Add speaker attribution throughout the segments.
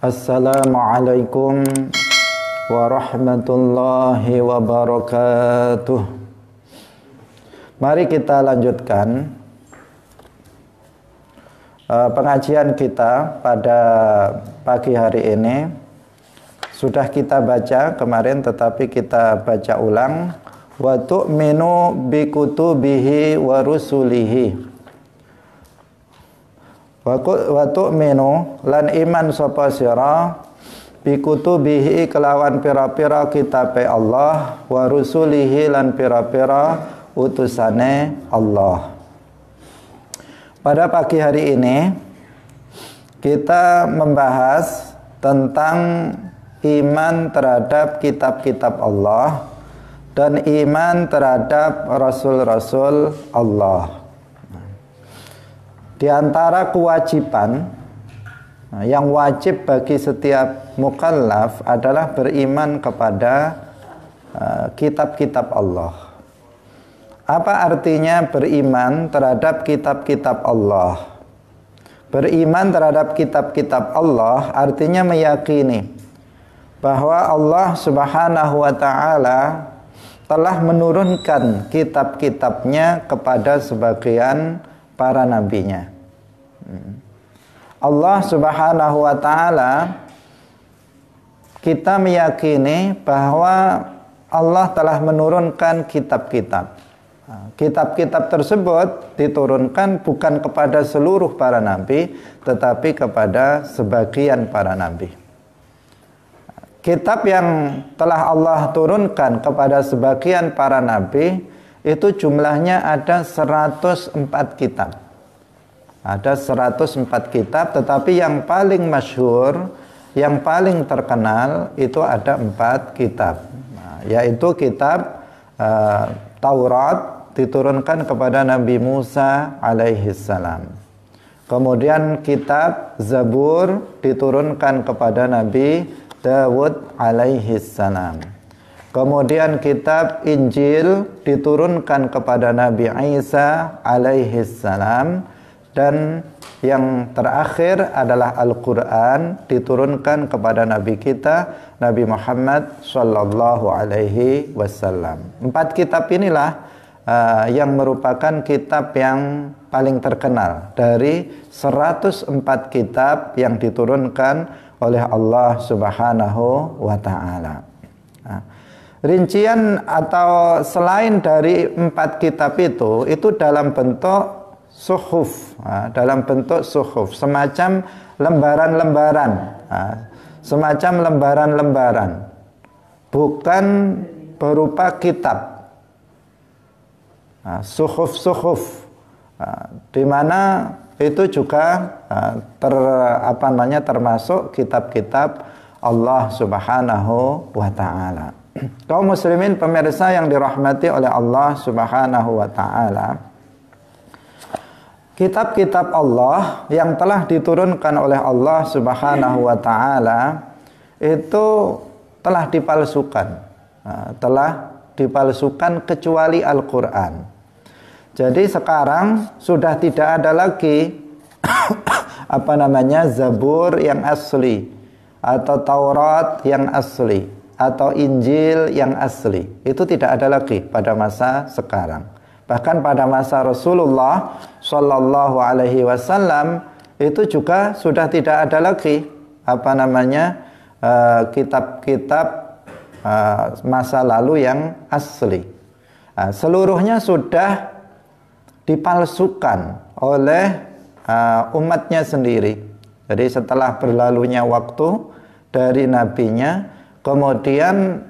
Speaker 1: Assalamualaikum warahmatullahi wabarakatuh. Mari kita lanjutkan eh, pengajian kita pada pagi hari ini. Sudah kita baca kemarin tetapi kita baca ulang wa tu'minu bi kutubihi wa rusulihi wa tu'minu lan iman sapa sira bi kutubihi kelawan pira-pira kitab Allah wa rusulihi lan pira-pira utusane Allah pada pagi hari ini kita membahas tentang iman terhadap kitab-kitab Allah dan iman terhadap rasul-rasul Allah di antara kewajiban nah, yang wajib bagi setiap mukallaf adalah beriman kepada eh, kitab-kitab Allah. Apa artinya beriman terhadap kitab-kitab Allah? Beriman terhadap kitab-kitab Allah artinya meyakini bahwa Allah Subhanahu wa taala telah menurunkan kitab-kitabnya kepada sebagian para nabinya. Hmm. Allah Subhanahu wa taala kita meyakini bahwa Allah telah menurunkan kitab-kitab. Nah, kitab-kitab tersebut diturunkan bukan kepada seluruh para nabi, tetapi kepada sebagian para nabi. Kitab yang telah Allah turunkan kepada sebagian para nabi itu jumlahnya ada 104 kitab. Ada 104 kitab, tetapi yang paling masyhur, yang paling terkenal itu ada empat kitab. Nah, yaitu kitab uh, Taurat diturunkan kepada Nabi Musa alaihi salam. Kemudian kitab Zabur diturunkan kepada Nabi Dawud alaihi salam. Kemudian kitab Injil diturunkan kepada Nabi Isa alaihi salam dan yang terakhir adalah Al-Qur'an diturunkan kepada nabi kita Nabi Muhammad sallallahu alaihi wasallam. Empat kitab inilah uh, yang merupakan kitab yang paling terkenal dari 104 kitab yang diturunkan oleh Allah Subhanahu wa taala. Rincian atau selain dari empat kitab itu, itu dalam bentuk suhuf, dalam bentuk suhuf, semacam lembaran-lembaran, semacam lembaran-lembaran, bukan berupa kitab. Suhuf-suhuf, di mana itu juga ter apa namanya termasuk kitab-kitab Allah Subhanahu wa taala. Kau muslimin pemirsa yang dirahmati oleh Allah Subhanahu wa taala. Kitab-kitab Allah yang telah diturunkan oleh Allah Subhanahu wa taala itu telah dipalsukan. Nah, telah dipalsukan kecuali Al-Qur'an. Jadi sekarang sudah tidak ada lagi apa namanya Zabur yang asli atau Taurat yang asli atau Injil yang asli itu tidak ada lagi pada masa sekarang. Bahkan pada masa Rasulullah Shallallahu Alaihi Wasallam itu juga sudah tidak ada lagi apa namanya eh, kitab-kitab uh, uh, masa lalu yang asli. Uh, seluruhnya sudah dipalsukan oleh uh, umatnya sendiri. Jadi setelah berlalunya waktu dari nabinya Kemudian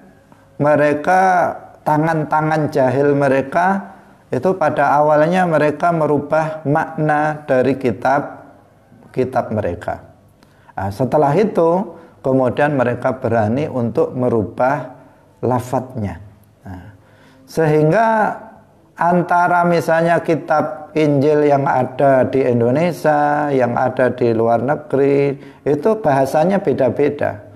Speaker 1: mereka tangan-tangan jahil mereka itu pada awalnya mereka merubah makna dari kitab kitab mereka. Nah, setelah itu kemudian mereka berani untuk merubah lafadznya. Nah, sehingga antara misalnya kitab Injil yang ada di Indonesia, yang ada di luar negeri, itu bahasanya beda-beda.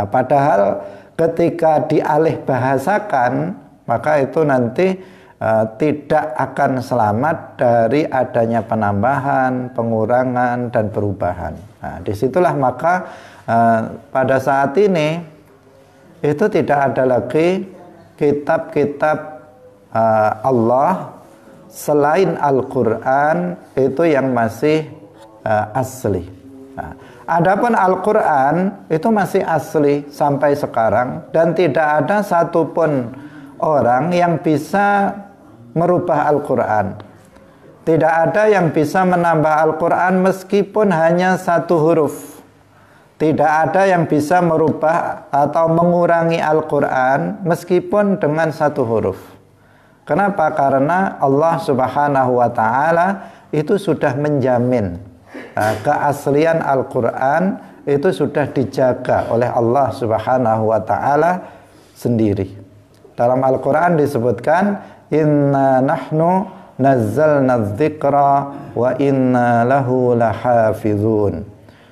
Speaker 1: Nah, padahal ketika dialih bahasakan maka itu nanti uh, tidak akan selamat dari adanya penambahan, pengurangan dan perubahan. Nah, disitulah maka uh, pada saat ini itu tidak ada lagi kitab-kitab uh, Allah selain Al-Quran itu yang masih uh, asli.
Speaker 2: Nah, Adapun
Speaker 1: Al-Quran itu masih asli sampai sekarang dan tidak ada satupun orang yang bisa merubah Al-Quran. Tidak ada yang bisa menambah Al-Quran meskipun hanya satu huruf. Tidak ada yang bisa merubah atau mengurangi Al-Quran meskipun dengan satu huruf. Kenapa? Karena Allah Subhanahu wa Ta'ala itu sudah menjamin Nah, keaslian Al-Quran itu sudah dijaga oleh Allah Subhanahu wa Ta'ala sendiri. Dalam Al-Quran disebutkan, "Inna nahnu nazzalna dzikra wa inna lahu lahafizun."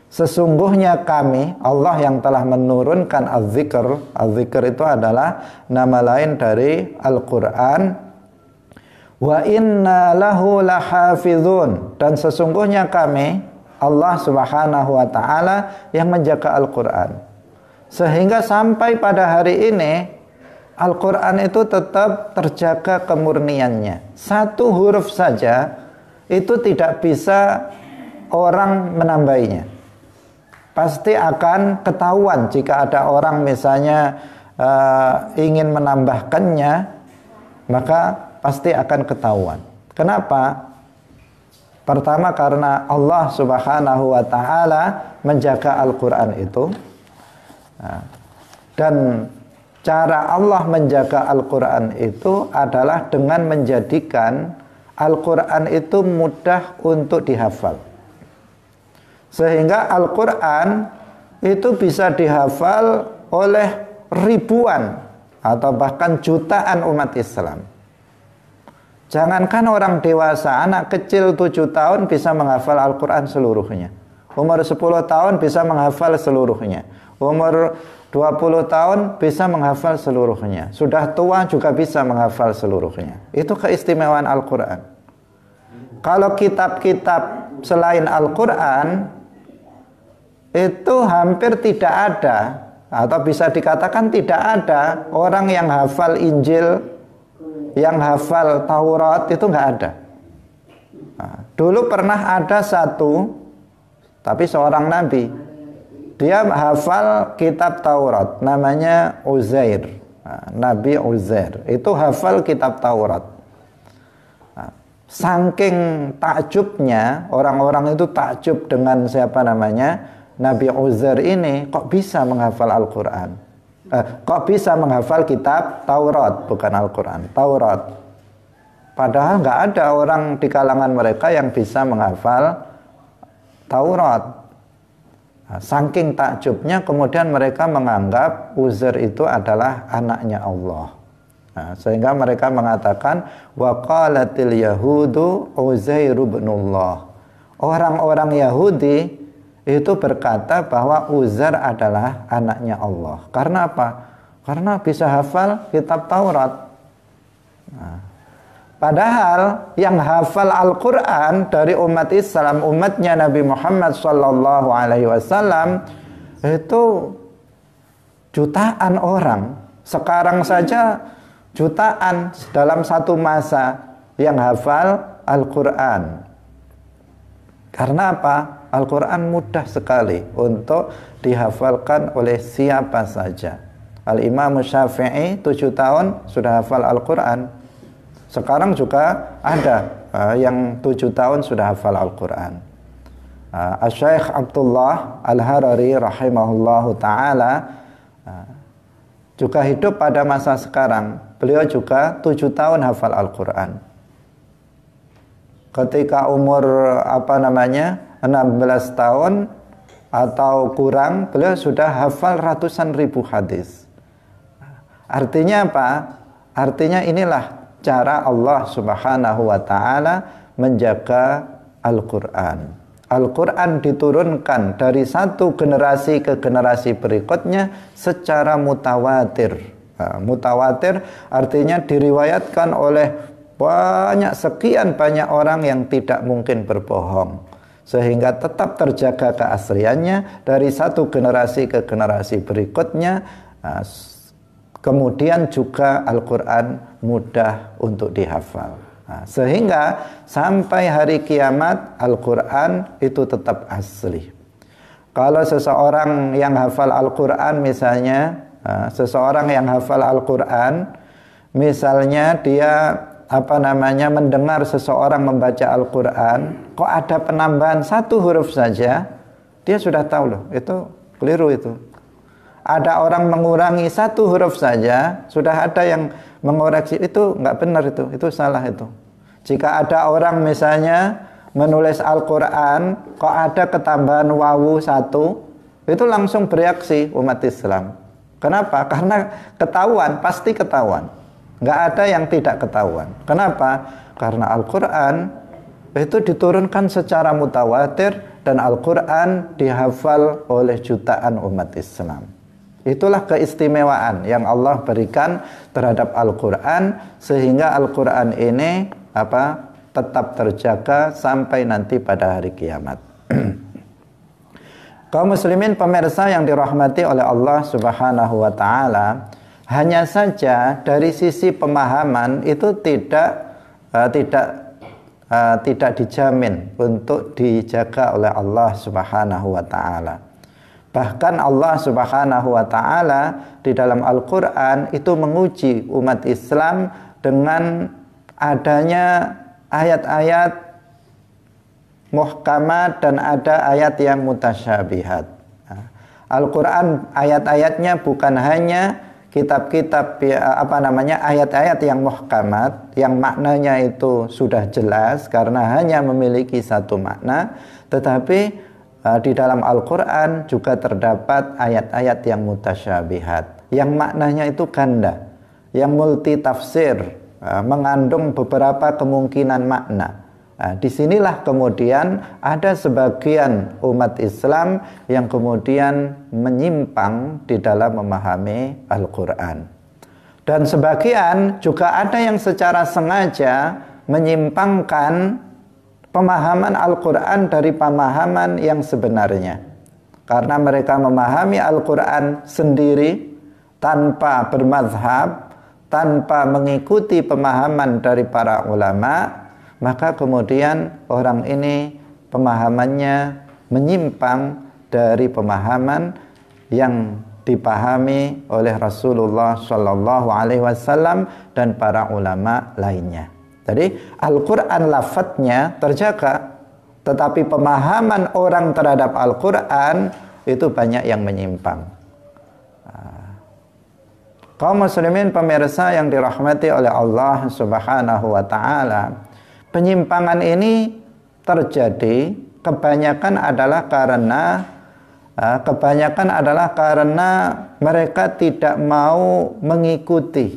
Speaker 1: Sesungguhnya kami, Allah yang telah menurunkan az-zikr, az-zikr itu adalah nama lain dari Al-Quran wa inna lahu lahafizun dan sesungguhnya kami Allah Subhanahu wa taala yang menjaga Al-Qur'an. Sehingga sampai pada hari ini Al-Qur'an itu tetap terjaga kemurniannya. Satu huruf saja itu tidak bisa orang menambahinya. Pasti akan ketahuan jika ada orang misalnya uh, ingin menambahkannya, maka pasti akan ketahuan. Kenapa? Pertama karena Allah Subhanahu wa taala menjaga Al-Qur'an itu. Nah, dan cara Allah menjaga Al-Qur'an itu adalah dengan menjadikan Al-Qur'an itu mudah untuk dihafal. Sehingga Al-Qur'an itu bisa dihafal oleh ribuan atau bahkan jutaan umat Islam. Jangankan orang dewasa, anak kecil 7 tahun bisa menghafal Al-Quran seluruhnya. Umur 10 tahun bisa menghafal seluruhnya. Umur 20 tahun bisa menghafal seluruhnya. Sudah tua juga bisa menghafal seluruhnya. Itu keistimewaan Al-Quran. Kalau kitab-kitab selain Al-Quran, itu hampir tidak ada. Atau bisa dikatakan tidak ada orang yang hafal Injil, yang hafal Taurat itu nggak ada. Nah, dulu pernah ada satu, tapi seorang nabi. Dia hafal kitab Taurat, namanya Uzair. Nah, nabi Uzair, itu hafal kitab Taurat. Nah, saking takjubnya, orang-orang itu takjub dengan siapa namanya, Nabi Uzair ini kok bisa menghafal Al-Quran. Eh, kok bisa menghafal kitab Taurat bukan Al-Qur'an, Taurat. Padahal nggak ada orang di kalangan mereka yang bisa menghafal Taurat. Nah, saking takjubnya kemudian mereka menganggap Uzair itu adalah anaknya Allah. Nah, sehingga mereka mengatakan waqalatil yahudu Uzair Orang-orang Yahudi itu berkata bahwa Uzair adalah anaknya Allah. Karena apa? Karena bisa hafal kitab Taurat. Nah, padahal yang hafal Al-Quran dari umat Islam, umatnya Nabi Muhammad Sallallahu Alaihi Wasallam itu jutaan orang. Sekarang saja jutaan dalam satu masa yang hafal Al-Quran. Karena apa? Al-Quran mudah sekali untuk dihafalkan oleh siapa saja. Al-Imam Syafi'i 7 tahun sudah hafal Al-Quran. Sekarang juga ada uh, yang 7 tahun sudah hafal Al-Quran. Uh, eh, Al-Syaikh Abdullah Al-Harari rahimahullahu ta'ala uh, juga hidup pada masa sekarang. Beliau juga 7 tahun hafal Al-Quran. Ketika umur apa namanya 16 tahun atau kurang beliau sudah hafal ratusan ribu hadis. Artinya apa? Artinya inilah cara Allah Subhanahu wa taala menjaga Al-Qur'an. Al-Qur'an diturunkan dari satu generasi ke generasi berikutnya secara mutawatir. Nah, mutawatir artinya diriwayatkan oleh banyak sekian banyak orang yang tidak mungkin berbohong sehingga tetap terjaga keasriannya dari satu generasi ke generasi berikutnya ah, kemudian juga Al-Quran mudah untuk dihafal ah, sehingga sampai hari kiamat Al-Quran itu tetap asli kalau seseorang yang hafal Al-Quran misalnya ah, seseorang yang hafal Al-Quran misalnya dia apa namanya mendengar seseorang membaca Al-Qur'an, kok ada penambahan satu huruf saja, dia sudah tahu loh, itu keliru itu. Ada orang mengurangi satu huruf saja, sudah ada yang mengoreksi itu nggak benar itu, itu salah itu. Jika ada orang misalnya menulis Al-Qur'an, kok ada ketambahan wawu satu, itu langsung bereaksi umat Islam. Kenapa? Karena ketahuan, pasti ketahuan. Nggak ada yang tidak ketahuan. Kenapa? Karena Al-Quran itu diturunkan secara mutawatir dan Al-Quran dihafal oleh jutaan umat Islam. Itulah keistimewaan yang Allah berikan terhadap Al-Quran sehingga Al-Quran ini apa tetap terjaga sampai nanti pada hari kiamat. Kaum muslimin pemirsa yang dirahmati oleh Allah Subhanahu wa taala, hanya saja dari sisi pemahaman itu tidak uh, tidak uh, tidak dijamin untuk dijaga oleh Allah Subhanahu wa taala. Bahkan Allah Subhanahu wa taala di dalam Al-Qur'an itu menguji umat Islam dengan adanya ayat-ayat muhkamat dan ada ayat yang mutasyabihat. Nah, Al-Quran ayat-ayatnya bukan hanya kitab-kitab ya, apa namanya ayat-ayat yang muhkamat yang maknanya itu sudah jelas karena hanya memiliki satu makna tetapi e, di dalam Al-Qur'an juga terdapat ayat-ayat yang mutasyabihat yang maknanya itu ganda yang multi tafsir e, mengandung beberapa kemungkinan makna Nah, disinilah kemudian ada sebagian umat Islam yang kemudian menyimpang di dalam memahami Al-Quran. Dan sebagian juga ada yang secara sengaja menyimpangkan pemahaman Al-Quran dari pemahaman yang sebenarnya. Karena mereka memahami Al-Quran sendiri tanpa bermazhab tanpa mengikuti pemahaman dari para ulama' maka kemudian orang ini pemahamannya menyimpang dari pemahaman yang dipahami oleh Rasulullah Shallallahu Alaihi Wasallam dan para ulama lainnya. Jadi Al-Quran lafadznya terjaga, tetapi pemahaman orang terhadap Al-Quran itu banyak yang menyimpang. Ah. Kaum muslimin pemirsa yang dirahmati oleh Allah Subhanahu wa taala penyimpangan ini terjadi kebanyakan adalah karena eh, kebanyakan adalah karena mereka tidak mau mengikuti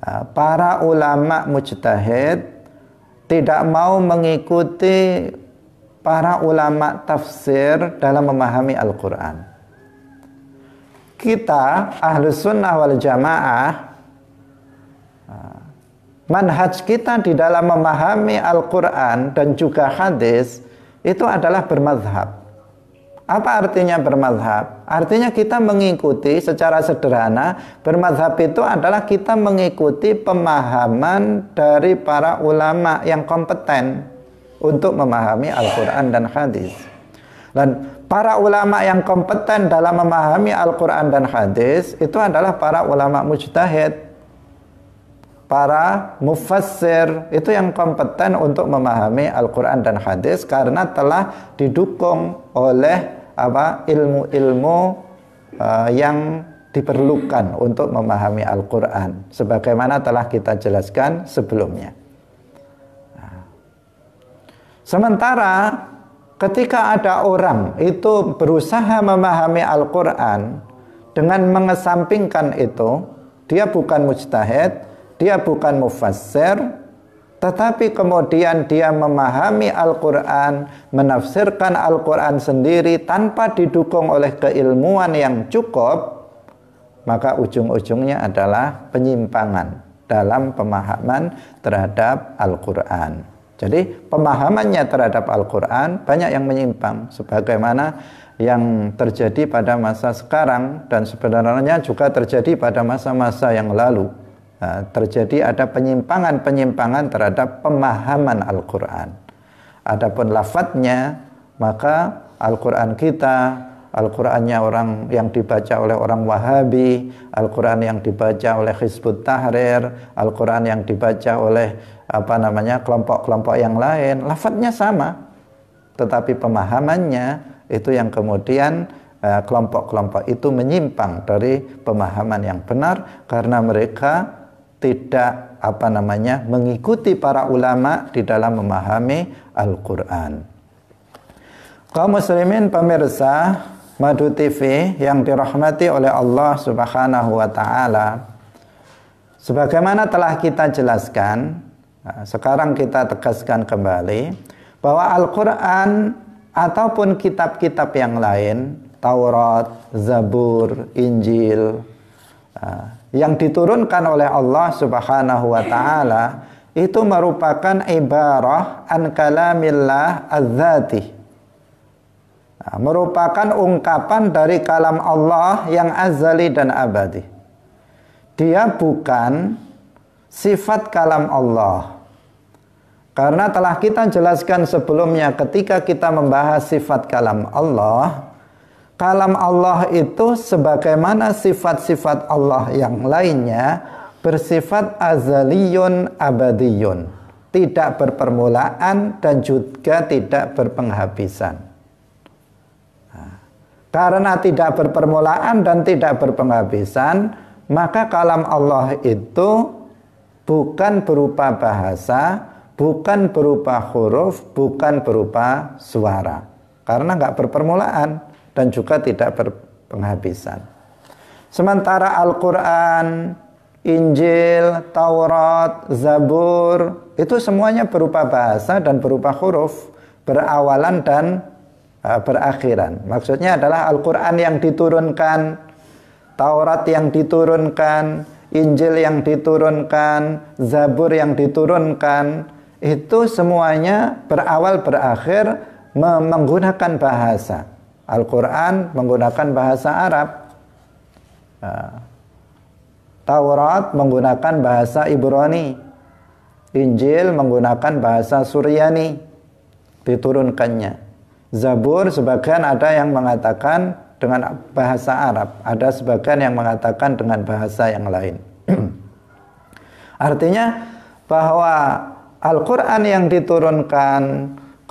Speaker 1: eh, para ulama mujtahid tidak mau mengikuti para ulama tafsir dalam memahami Al-Quran. Kita ahlu sunnah wal jamaah manhaj kita di dalam memahami Al-Quran dan juga hadis itu adalah bermadhab. Apa artinya bermadhab? Artinya kita mengikuti secara sederhana Bermadhab itu adalah kita mengikuti pemahaman dari para ulama yang kompeten Untuk memahami Al-Quran dan hadis Dan para ulama yang kompeten dalam memahami Al-Quran dan hadis Itu adalah para ulama mujtahid para mufassir itu yang kompeten untuk memahami Al-Qur'an dan hadis karena telah didukung oleh apa ilmu-ilmu uh, yang diperlukan untuk memahami Al-Qur'an sebagaimana telah kita jelaskan sebelumnya. Sementara ketika ada orang itu berusaha memahami Al-Qur'an dengan mengesampingkan itu, dia bukan mujtahid, dia bukan mufassir, tetapi kemudian dia memahami Al-Quran, menafsirkan Al-Quran sendiri tanpa didukung oleh keilmuan yang cukup, maka ujung-ujungnya adalah penyimpangan dalam pemahaman terhadap Al-Quran. Jadi pemahamannya terhadap Al-Quran banyak yang menyimpang, sebagaimana yang terjadi pada masa sekarang dan sebenarnya juga terjadi pada masa-masa yang lalu terjadi ada penyimpangan-penyimpangan terhadap pemahaman Al-Quran. Adapun lafadznya, maka Al-Quran kita, Al-Qurannya orang yang dibaca oleh orang Wahabi, Al-Quran yang dibaca oleh Hizbut Tahrir, Al-Quran yang dibaca oleh apa namanya kelompok-kelompok yang lain, lafadznya sama, tetapi pemahamannya itu yang kemudian eh, kelompok-kelompok itu menyimpang dari pemahaman yang benar karena mereka tidak apa namanya mengikuti para ulama di dalam memahami Al-Qur'an. Kaum muslimin pemirsa Madu TV yang dirahmati oleh Allah Subhanahu wa taala. Sebagaimana telah kita jelaskan, nah, sekarang kita tegaskan kembali bahwa Al-Qur'an ataupun kitab-kitab yang lain, Taurat, Zabur, Injil, nah, yang diturunkan oleh Allah Subhanahu wa taala itu merupakan ibarah an kalamillah az nah, merupakan ungkapan dari kalam Allah yang azali dan abadi. Dia bukan sifat kalam Allah. Karena telah kita jelaskan sebelumnya ketika kita membahas sifat kalam Allah, kalam Allah itu sebagaimana sifat-sifat Allah yang lainnya bersifat azaliyun abadiyun tidak berpermulaan dan juga tidak berpenghabisan nah, karena tidak berpermulaan dan tidak berpenghabisan maka kalam Allah itu bukan berupa bahasa bukan berupa huruf bukan berupa suara karena nggak berpermulaan dan juga tidak berpenghabisan. Sementara Al-Quran, Injil, Taurat, Zabur, itu semuanya berupa bahasa dan berupa huruf, berawalan dan uh, berakhiran. Maksudnya adalah Al-Quran yang diturunkan, Taurat yang diturunkan, Injil yang diturunkan, Zabur yang diturunkan, itu semuanya berawal berakhir menggunakan bahasa. Al-Quran menggunakan bahasa Arab. Ah. Taurat menggunakan bahasa Ibrani. Injil menggunakan bahasa Suryani. Diturunkannya. Zabur sebagian ada yang mengatakan dengan bahasa Arab, ada sebagian yang mengatakan dengan bahasa yang lain. Artinya bahwa Al-Qur'an yang diturunkan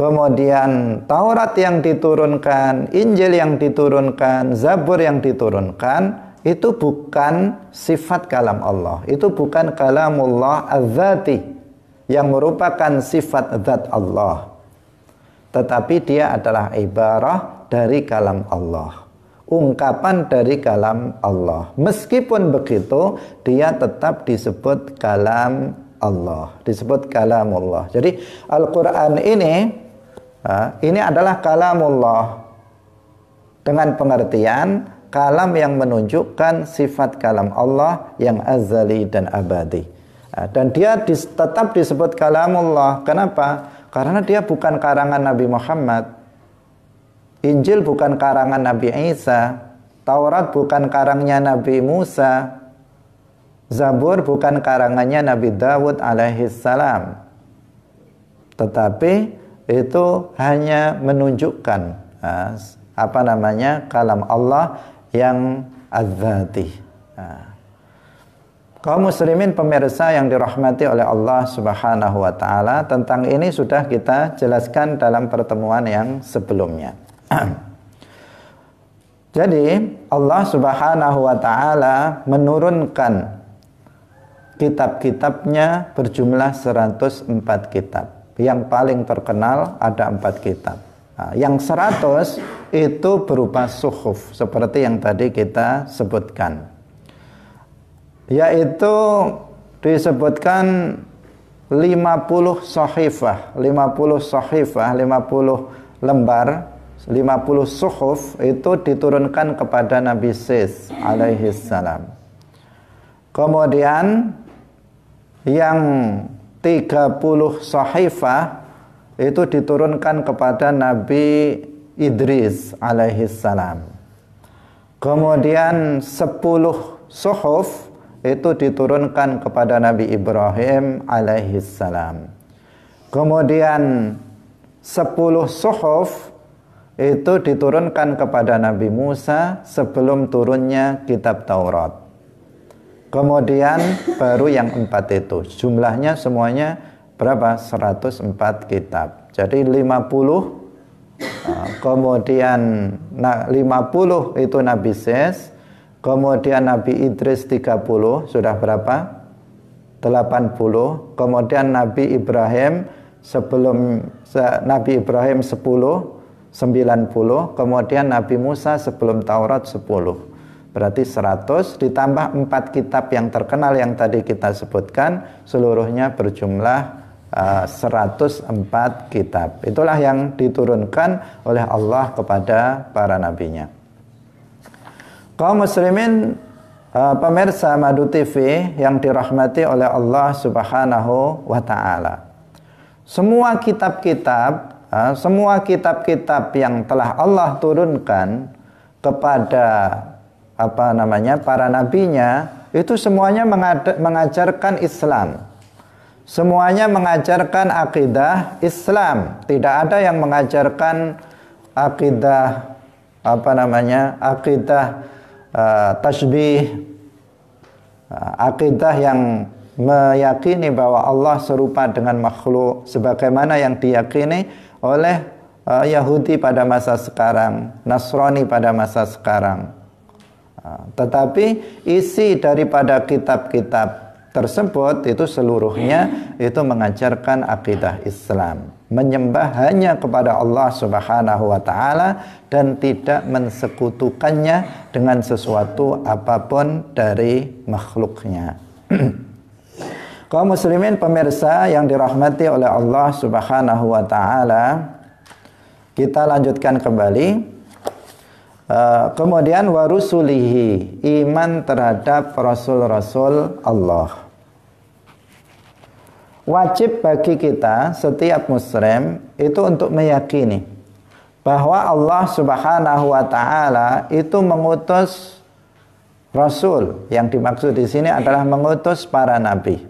Speaker 1: Kemudian Taurat yang diturunkan, Injil yang diturunkan, Zabur yang diturunkan itu bukan sifat kalam Allah. Itu bukan kalamullah Azati yang merupakan sifat zat Allah. Tetapi dia adalah ibarah dari kalam Allah. Ungkapan dari kalam Allah. Meskipun begitu, dia tetap disebut kalam Allah, disebut kalam Allah. Jadi Al-Qur'an ini ini adalah kalamullah dengan pengertian kalam yang menunjukkan sifat kalam Allah yang azali dan abadi dan dia tetap disebut kalamullah kenapa karena dia bukan karangan Nabi Muhammad Injil bukan karangan Nabi Isa Taurat bukan karangnya Nabi Musa Zabur bukan karangannya Nabi Dawud alaihissalam tetapi itu hanya menunjukkan apa namanya kalam Allah yang azati. Kau Kaum muslimin pemirsa yang dirahmati oleh Allah Subhanahu wa taala, tentang ini sudah kita jelaskan dalam pertemuan yang sebelumnya. Jadi, Allah Subhanahu wa taala menurunkan kitab-kitabnya berjumlah 104 kitab. Yang paling terkenal ada empat kitab. Nah, yang seratus itu berupa suhuf seperti yang tadi kita sebutkan. Yaitu disebutkan 50 sahifah, 50 sahifah, 50 lembar, 50 suhuf itu diturunkan kepada Nabi Sis alaihi salam. Kemudian yang 30 sahifah itu diturunkan kepada Nabi Idris alaihi salam. Kemudian 10 suhuf itu diturunkan kepada Nabi Ibrahim alaihi salam. Kemudian 10 suhuf itu diturunkan kepada Nabi Musa sebelum turunnya kitab Taurat. Kemudian baru yang empat itu jumlahnya semuanya berapa? 104 kitab. Jadi 50 nah, kemudian nah 50 itu Nabi Ses, kemudian Nabi Idris 30 sudah berapa? 80, kemudian Nabi Ibrahim sebelum Nabi Ibrahim 10 90, kemudian Nabi Musa sebelum Taurat 10. Berarti 100 ditambah 4 kitab yang terkenal yang tadi kita sebutkan seluruhnya berjumlah uh, eh, 104 kitab. Itulah yang diturunkan oleh Allah kepada para nabinya. Kaum muslimin uh, pemirsa Madu TV yang dirahmati oleh Allah Subhanahu wa taala. Semua kitab-kitab, uh, semua kitab-kitab yang telah Allah turunkan kepada apa namanya para nabinya itu semuanya mengajarkan Islam. Semuanya mengajarkan akidah Islam. Tidak ada yang mengajarkan akidah apa namanya? akidah uh, tasbih uh, akidah yang meyakini bahwa Allah serupa dengan makhluk sebagaimana yang diyakini oleh uh, Yahudi pada masa sekarang, Nasrani pada masa sekarang. Ah, tetapi isi daripada kitab-kitab tersebut itu seluruhnya itu mengajarkan akidah Islam, menyembah hanya kepada Allah Subhanahu wa taala dan tidak mensekutukannya dengan sesuatu apapun dari makhluknya. Kaum muslimin pemirsa yang dirahmati oleh Allah Subhanahu wa taala, kita lanjutkan kembali Uh, kemudian warusulihi iman terhadap rasul-rasul Allah. Wajib bagi kita setiap muslim itu untuk meyakini bahwa Allah Subhanahu wa taala itu mengutus rasul yang dimaksud di sini adalah mengutus para nabi.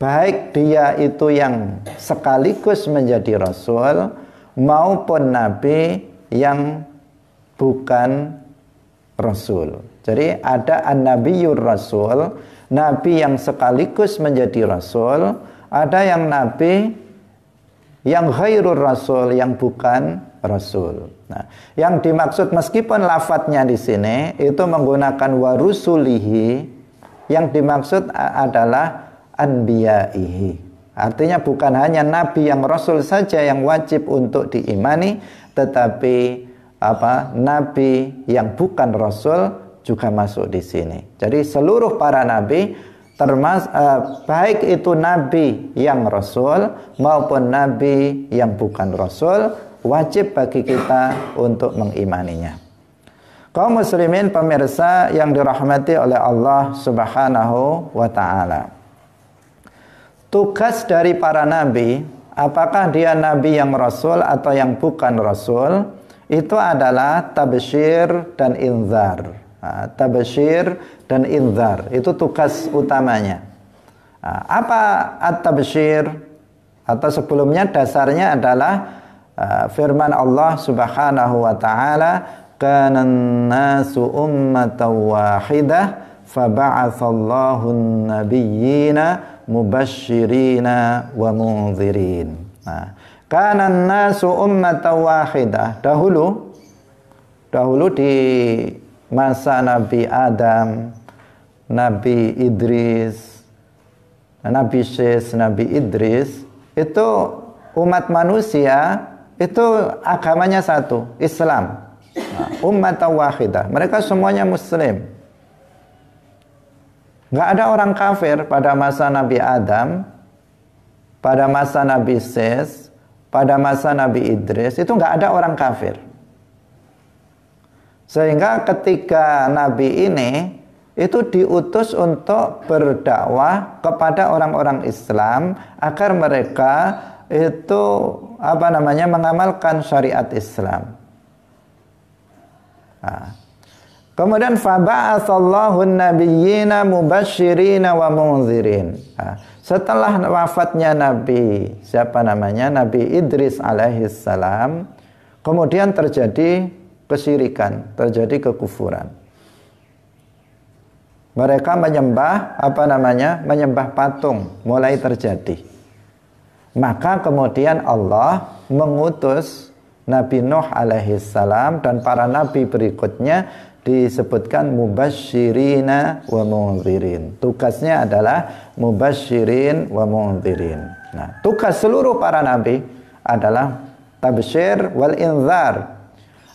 Speaker 1: Baik dia itu yang sekaligus menjadi rasul maupun nabi yang bukan rasul. Jadi ada an-nabiyur rasul, nabi yang sekaligus menjadi rasul, ada yang nabi yang khairur rasul yang bukan rasul. Nah, yang dimaksud meskipun lafadznya di sini itu menggunakan warusulihi yang dimaksud adalah anbiyaihi. Artinya bukan hanya nabi yang rasul saja yang wajib untuk diimani, tetapi apa nabi yang bukan rasul juga masuk di sini. Jadi seluruh para nabi termas eh, baik itu nabi yang rasul maupun nabi yang bukan rasul wajib bagi kita untuk mengimaninya. Kaum muslimin pemirsa yang dirahmati oleh Allah Subhanahu wa taala. Tugas dari para nabi, apakah dia nabi yang rasul atau yang bukan rasul? itu adalah tabesir dan inzar. Tabesir dan inzar itu tugas utamanya. apa at tabesir Atau sebelumnya dasarnya adalah firman Allah Subhanahu wa taala, "Kana nasu ummatan wahidah faba'atsallahu nabiyyina wa Nah, karena nasu ummatan wahidah. Dahulu dahulu di masa Nabi Adam, Nabi Idris, Nabi Syes, Nabi Idris, itu umat manusia itu agamanya satu, Islam. Nah, umat wahidah. Mereka semuanya muslim. Nggak ada orang kafir pada masa Nabi Adam, pada masa Nabi Ses, pada masa Nabi Idris itu nggak ada orang kafir. Sehingga ketika Nabi ini itu diutus untuk berdakwah kepada orang-orang Islam agar mereka itu apa namanya mengamalkan syariat Islam. Nah, Kemudian faba'atsallahu nabiyyina mubasyirina wa munzirin. Ah, setelah wafatnya Nabi, siapa namanya? Nabi Idris alaihi salam. Kemudian terjadi kesyirikan, terjadi kekufuran. Mereka menyembah apa namanya? Menyembah patung mulai terjadi. Maka kemudian Allah mengutus Nabi Nuh alaihi salam dan para nabi berikutnya disebutkan mubashirina wa munzirin. Tugasnya adalah mubashirin wa munzirin. Nah, tugas seluruh para nabi adalah tabshir wal inzar.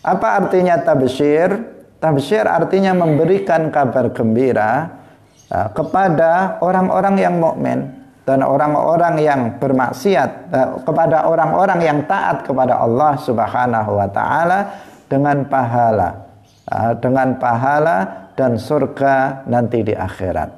Speaker 1: Apa artinya tabshir? Tabshir artinya memberikan kabar gembira ya, kepada orang-orang yang mukmin dan orang-orang yang bermaksiat ya, kepada orang-orang yang taat kepada Allah Subhanahu wa taala dengan pahala Ah, dengan pahala dan surga nanti di akhirat.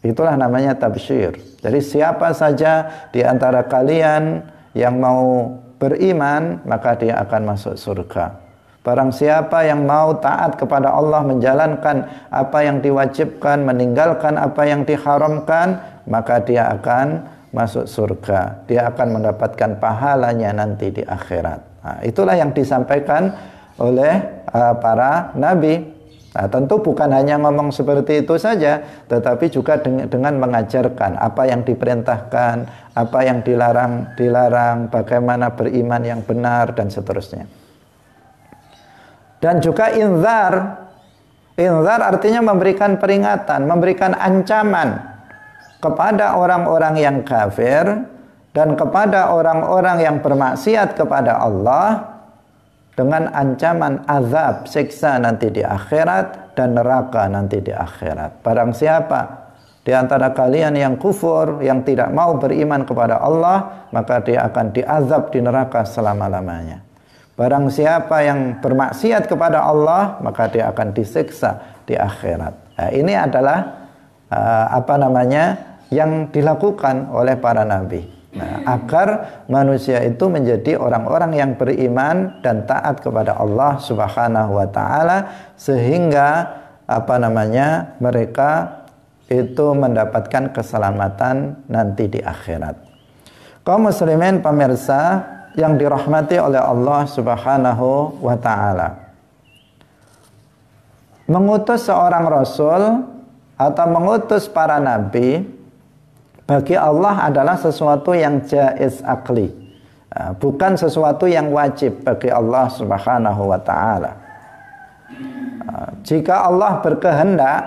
Speaker 1: Itulah namanya tabsyir. Jadi siapa saja di antara kalian yang mau beriman, maka dia akan masuk surga. Barang siapa yang mau taat kepada Allah menjalankan apa yang diwajibkan, meninggalkan apa yang diharamkan, maka dia akan masuk surga. Dia akan mendapatkan pahalanya nanti di akhirat. Nah, itulah yang disampaikan oleh uh, para nabi. Nah, tentu bukan hanya ngomong seperti itu saja, tetapi juga dengan mengajarkan apa yang diperintahkan, apa yang dilarang, dilarang, bagaimana beriman yang benar dan seterusnya. Dan juga inzar. Inzar artinya memberikan peringatan, memberikan ancaman kepada orang-orang yang kafir dan kepada orang-orang yang bermaksiat kepada Allah dengan ancaman azab siksa nanti di akhirat dan neraka nanti di akhirat. Barang siapa di antara kalian yang kufur, yang tidak mau beriman kepada Allah, maka dia akan diazab di neraka selama-lamanya. Barang siapa yang bermaksiat kepada Allah, maka dia akan disiksa di akhirat. Nah, ini adalah uh, apa namanya yang dilakukan oleh para nabi. Nah, agar manusia itu menjadi orang-orang yang beriman dan taat kepada Allah Subhanahu wa taala sehingga apa namanya? mereka itu mendapatkan keselamatan nanti di akhirat. Kaum muslimin pemirsa yang dirahmati oleh Allah Subhanahu wa taala. Mengutus seorang rasul atau mengutus para nabi bagi Allah adalah sesuatu yang jais akli ah, bukan sesuatu yang wajib bagi Allah Subhanahu wa taala. Ah, jika Allah berkehendak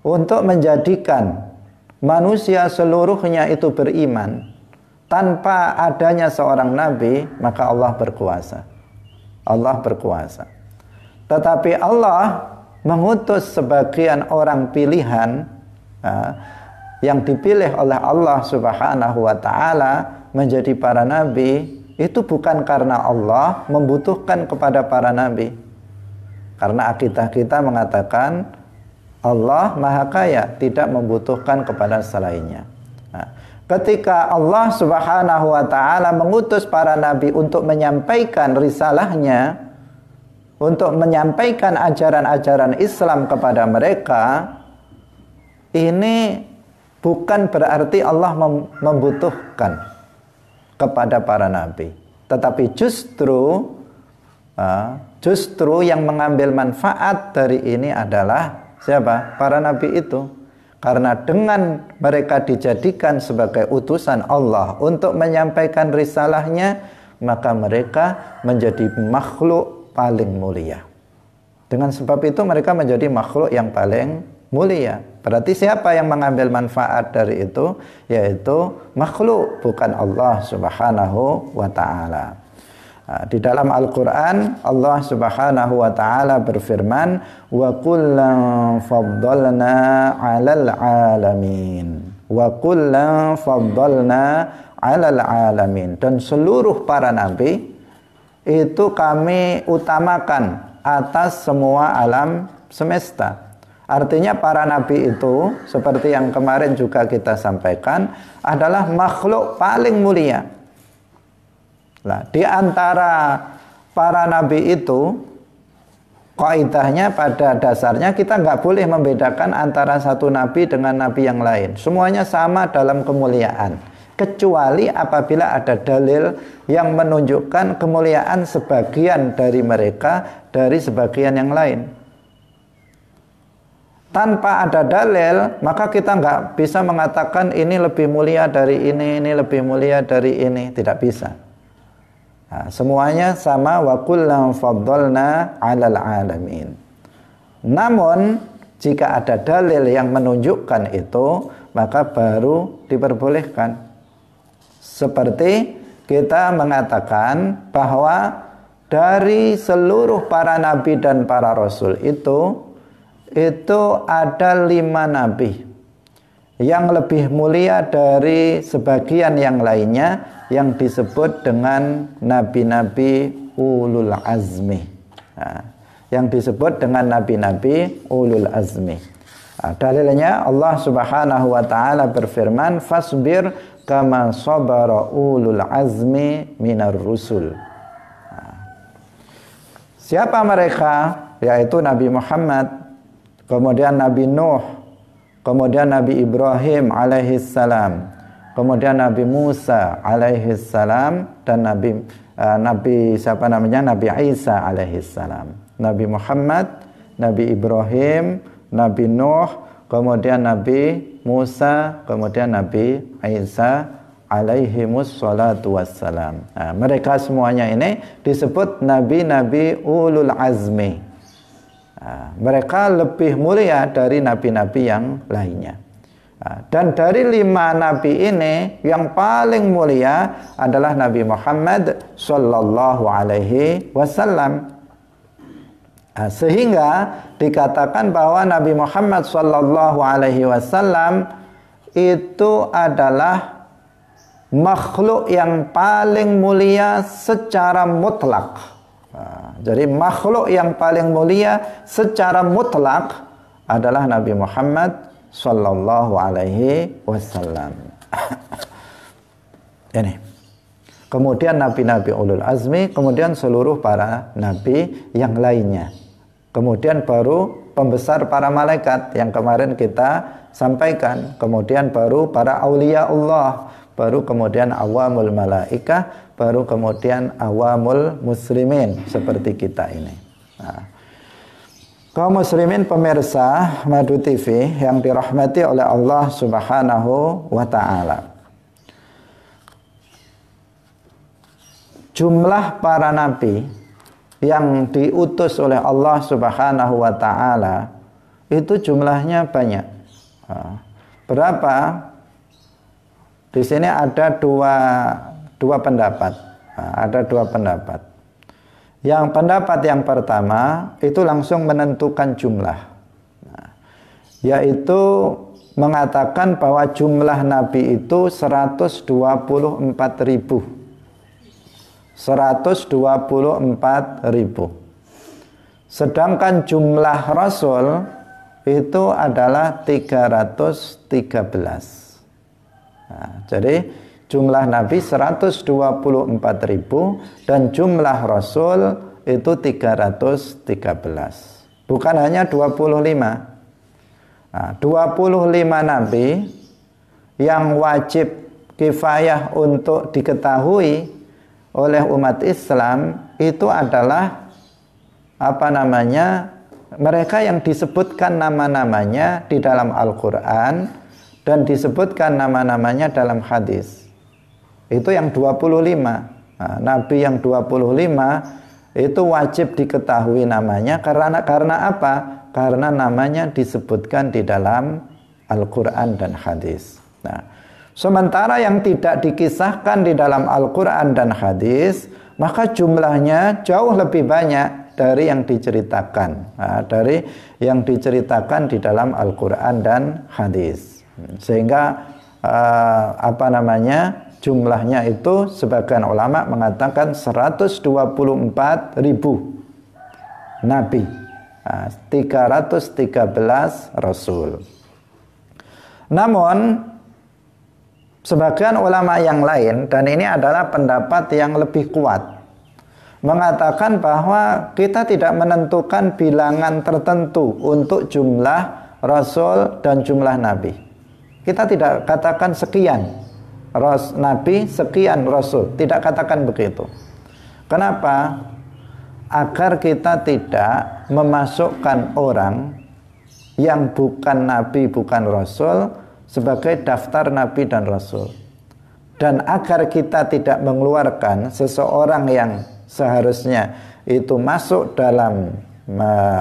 Speaker 1: untuk menjadikan manusia seluruhnya itu beriman tanpa adanya seorang nabi, maka Allah berkuasa. Allah berkuasa. Tetapi Allah mengutus sebagian orang pilihan ah, yang dipilih oleh Allah Subhanahu wa taala menjadi para nabi itu bukan karena Allah membutuhkan kepada para nabi. Karena akidah kita mengatakan Allah Maha Kaya tidak membutuhkan kepada selainnya. Nah, ketika Allah Subhanahu wa taala mengutus para nabi untuk menyampaikan risalahnya, untuk menyampaikan ajaran-ajaran Islam kepada mereka, ini bukan berarti Allah mem membutuhkan kepada para nabi, tetapi justru uh, justru yang mengambil manfaat dari ini adalah siapa? Para nabi itu. Karena dengan mereka dijadikan sebagai utusan Allah untuk menyampaikan risalahnya, maka mereka menjadi makhluk paling mulia. Dengan sebab itu mereka menjadi makhluk yang paling mulia. Ya. Berarti siapa yang mengambil manfaat dari itu? Yaitu makhluk, bukan Allah Subhanahu wa taala. Nah, di dalam Al-Quran Allah subhanahu wa ta'ala berfirman Wa kullan faddalna alal alamin Wa kullan faddalna alal alamin Dan seluruh para nabi Itu kami utamakan atas semua alam semesta Artinya para nabi itu seperti yang kemarin juga kita sampaikan adalah makhluk paling mulia. Nah, di antara para nabi itu kaidahnya pada dasarnya kita nggak boleh membedakan antara satu nabi dengan nabi yang lain. Semuanya sama dalam kemuliaan. Kecuali apabila ada dalil yang menunjukkan kemuliaan sebagian dari mereka dari sebagian yang lain tanpa ada dalil maka kita nggak bisa mengatakan ini lebih mulia dari ini ini lebih mulia dari ini tidak bisa nah, semuanya sama wa kullam faddalna 'alal alamin namun jika ada dalil yang menunjukkan itu maka baru diperbolehkan seperti kita mengatakan bahwa dari seluruh para nabi dan para rasul itu itu ada lima nabi yang lebih mulia dari sebagian yang lainnya yang disebut dengan nabi-nabi ulul azmi nah, yang disebut dengan nabi-nabi ulul azmi nah, dalilnya Allah subhanahu wa ta'ala berfirman fasbir kama sabara ulul azmi minar rusul nah, siapa mereka yaitu Nabi Muhammad kemudian Nabi Nuh, kemudian Nabi Ibrahim alaihi salam, kemudian Nabi Musa alaihi salam dan Nabi uh, Nabi siapa namanya Nabi Isa alaihi salam, Nabi Muhammad, Nabi Ibrahim, Nabi Nuh, kemudian Nabi Musa, kemudian Nabi Isa alaihi wassalatu wassalam. Nah, mereka semuanya ini disebut nabi-nabi ulul azmi mereka lebih mulia dari nabi-nabi yang lainnya. Dan dari lima nabi ini yang paling mulia adalah Nabi Muhammad Sallallahu Alaihi Wasallam. Sehingga dikatakan bahwa Nabi Muhammad Sallallahu Alaihi Wasallam itu adalah makhluk yang paling mulia secara mutlak jadi makhluk yang paling mulia secara mutlak adalah Nabi Muhammad Sallallahu Alaihi Wasallam. Ini. Kemudian nabi-nabi ulul azmi, kemudian seluruh para nabi yang lainnya. Kemudian baru pembesar para malaikat yang kemarin kita sampaikan. Kemudian baru para aulia Allah, baru kemudian awamul malaikah, baru kemudian awamul muslimin seperti kita ini. Nah, kaum muslimin pemirsa Madu TV yang dirahmati oleh Allah Subhanahu wa taala. Jumlah para nabi yang diutus oleh Allah Subhanahu wa taala itu jumlahnya banyak. Nah. Berapa? Di sini ada dua dua pendapat. Nah, ada dua pendapat. Yang pendapat yang pertama itu langsung menentukan jumlah, nah, yaitu mengatakan bahwa jumlah nabi itu 124.000 ribu. 124 ribu. Sedangkan jumlah rasul itu adalah 313. Nah, jadi jumlah nabi 124 ribu dan jumlah rasul itu 313 bukan hanya 25 nah, 25 nabi yang wajib kifayah untuk diketahui oleh umat Islam itu adalah apa namanya mereka yang disebutkan nama-namanya di dalam Al-Qur'an dan disebutkan nama-namanya dalam hadis itu yang 25 nah, nabi yang 25 itu wajib diketahui namanya karena karena apa karena namanya disebutkan di dalam Al-Quran dan hadis nah sementara yang tidak dikisahkan di dalam Al-Quran dan hadis maka jumlahnya jauh lebih banyak dari yang diceritakan nah, dari yang diceritakan di dalam Al-Quran dan hadis sehingga uh, apa namanya Jumlahnya itu sebagian ulama mengatakan 124 ribu nabi, 313 ah, rasul. Namun sebagian ulama yang lain dan ini adalah pendapat yang lebih kuat mengatakan bahwa kita tidak menentukan bilangan tertentu untuk jumlah rasul dan jumlah nabi. Kita tidak katakan sekian ras, nabi, sekian rasul. Tidak katakan begitu. Kenapa? Agar kita tidak memasukkan orang yang bukan nabi, bukan rasul sebagai daftar nabi dan rasul. Dan agar kita tidak mengeluarkan seseorang yang seharusnya itu masuk dalam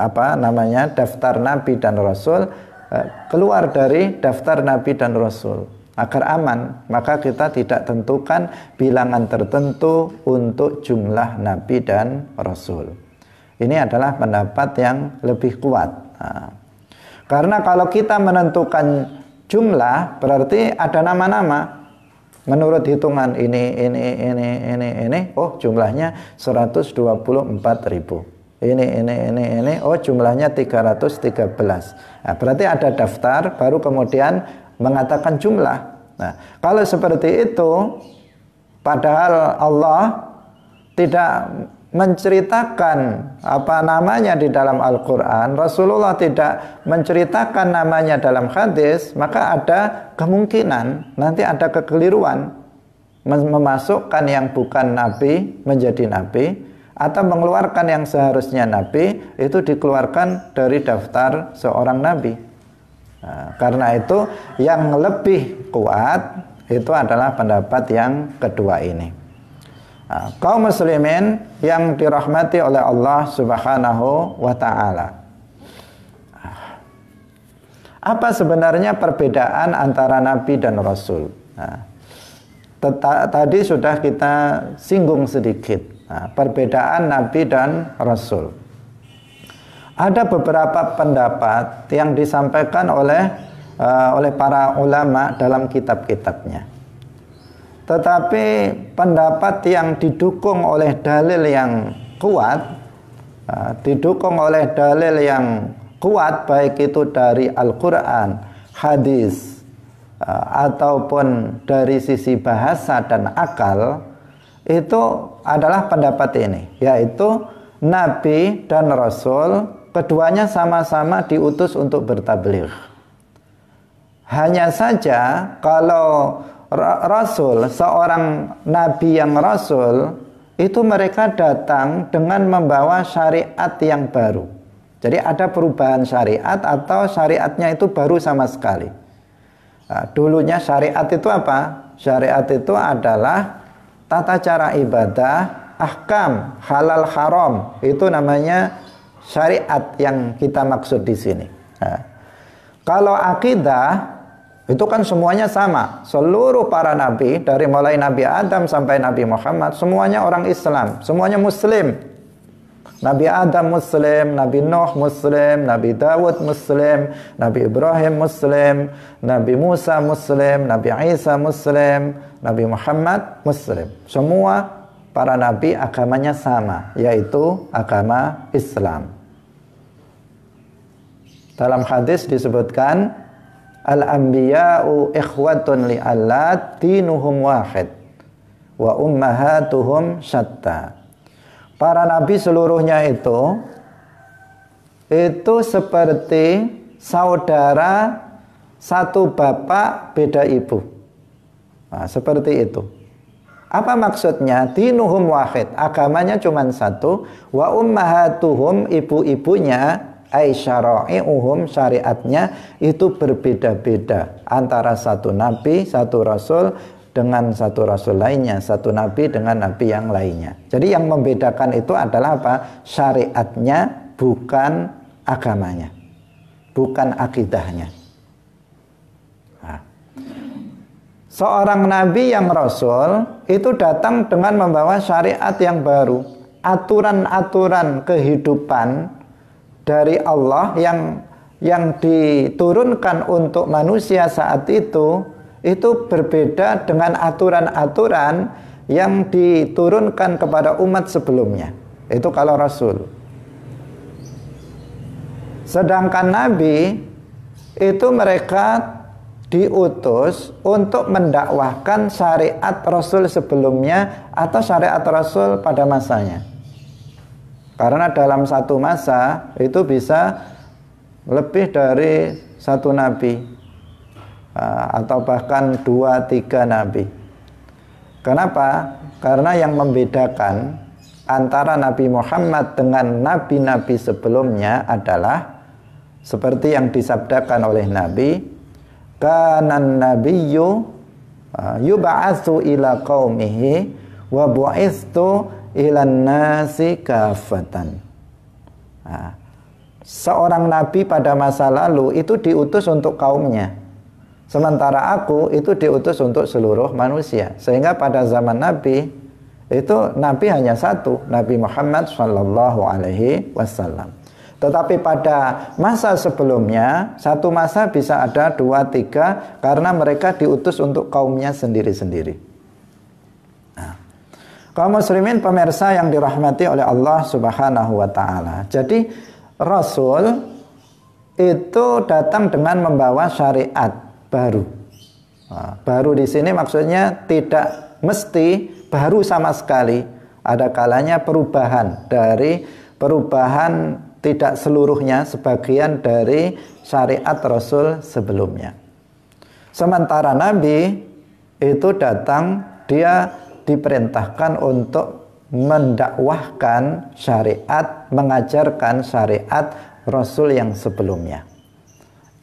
Speaker 1: apa namanya daftar nabi dan rasul eh, keluar dari daftar nabi dan rasul agar aman maka kita tidak tentukan bilangan tertentu untuk jumlah nabi dan rasul ini adalah pendapat yang lebih kuat nah, karena kalau kita menentukan jumlah berarti ada nama-nama menurut hitungan ini ini ini ini ini oh jumlahnya 124 ribu ini ini ini ini oh jumlahnya 313 nah, berarti ada daftar baru kemudian mengatakan jumlah. Nah, kalau seperti itu, padahal Allah tidak menceritakan apa namanya di dalam Al-Quran, Rasulullah tidak menceritakan namanya dalam hadis, maka ada kemungkinan nanti ada kekeliruan memasukkan yang bukan nabi menjadi nabi atau mengeluarkan yang seharusnya nabi itu dikeluarkan dari daftar seorang nabi. Nah, karena itu yang lebih kuat itu adalah pendapat yang kedua ini. Nah, kaum muslimin yang dirahmati oleh Allah Subhanahu wa taala. Nah, apa sebenarnya perbedaan antara nabi dan rasul? Nah, tadi sudah kita singgung sedikit nah, perbedaan nabi dan rasul. Ada beberapa pendapat yang disampaikan oleh uh, oleh para ulama dalam kitab-kitabnya. Tetapi pendapat yang didukung oleh dalil yang kuat, uh, didukung oleh dalil yang kuat baik itu dari Al-Qur'an, hadis uh, ataupun dari sisi bahasa dan akal itu adalah pendapat ini, yaitu nabi dan rasul Keduanya sama-sama diutus untuk bertabligh. Hanya saja kalau rasul, seorang nabi yang rasul itu mereka datang dengan membawa syariat yang baru. Jadi ada perubahan syariat atau syariatnya itu baru sama sekali. Nah, dulunya syariat itu apa? Syariat itu adalah tata cara ibadah, ahkam, halal haram. Itu namanya syariat yang kita maksud di sini. Nah. Kalau akidah itu kan semuanya sama. Seluruh para nabi dari mulai Nabi Adam sampai Nabi Muhammad semuanya orang Islam, semuanya muslim. Nabi Adam muslim, Nabi Nuh muslim, Nabi Dawud muslim, Nabi Ibrahim muslim, Nabi Musa muslim, Nabi Isa muslim, Nabi Muhammad muslim. Semua para nabi agamanya sama, yaitu agama Islam. Dalam hadis disebutkan al-anbiya'u ikhwatun li'allat dinuhum wahid wa ummahatuhum syatta. Para nabi seluruhnya itu itu seperti saudara satu bapak beda ibu. Nah, seperti itu. Apa maksudnya? Dinuhum wahid. Agamanya cuma satu. Wa ummahatuhum ibu-ibunya uhum syariatnya itu berbeda-beda antara satu nabi, satu rasul dengan satu rasul lainnya, satu nabi dengan nabi yang lainnya. Jadi yang membedakan itu adalah apa? Syariatnya bukan agamanya. Bukan akidahnya. seorang nabi yang rasul itu datang dengan membawa syariat yang baru, aturan-aturan kehidupan dari Allah yang yang diturunkan untuk manusia saat itu itu berbeda dengan aturan-aturan yang diturunkan kepada umat sebelumnya. Itu kalau rasul. Sedangkan nabi itu mereka diutus untuk mendakwahkan syariat Rasul sebelumnya atau syariat Rasul pada masanya. Karena dalam satu masa itu bisa lebih dari satu nabi eh, atau bahkan dua tiga nabi. Kenapa? Karena yang membedakan antara Nabi Muhammad dengan nabi-nabi sebelumnya adalah seperti yang disabdakan oleh Nabi kanan nabiyyu ah, yub'atsu ila qaumihi wa bu'istu ila nasi kafatan. Ah, seorang nabi pada masa lalu itu diutus untuk kaumnya. Sementara aku itu diutus untuk seluruh manusia. Sehingga pada zaman nabi itu nabi hanya satu, Nabi Muhammad sallallahu alaihi wasallam. Tetapi pada masa sebelumnya, satu masa bisa ada dua, tiga, karena mereka diutus untuk kaumnya sendiri-sendiri. Nah, kaum muslimin pemirsa yang dirahmati oleh Allah Subhanahu wa taala. Jadi Rasul itu datang dengan membawa syariat baru. Nah, baru di sini maksudnya tidak mesti baru sama sekali. Ada kalanya perubahan dari perubahan tidak seluruhnya sebagian dari syariat Rasul sebelumnya. Sementara Nabi itu datang dia diperintahkan untuk mendakwahkan syariat, mengajarkan syariat Rasul yang sebelumnya.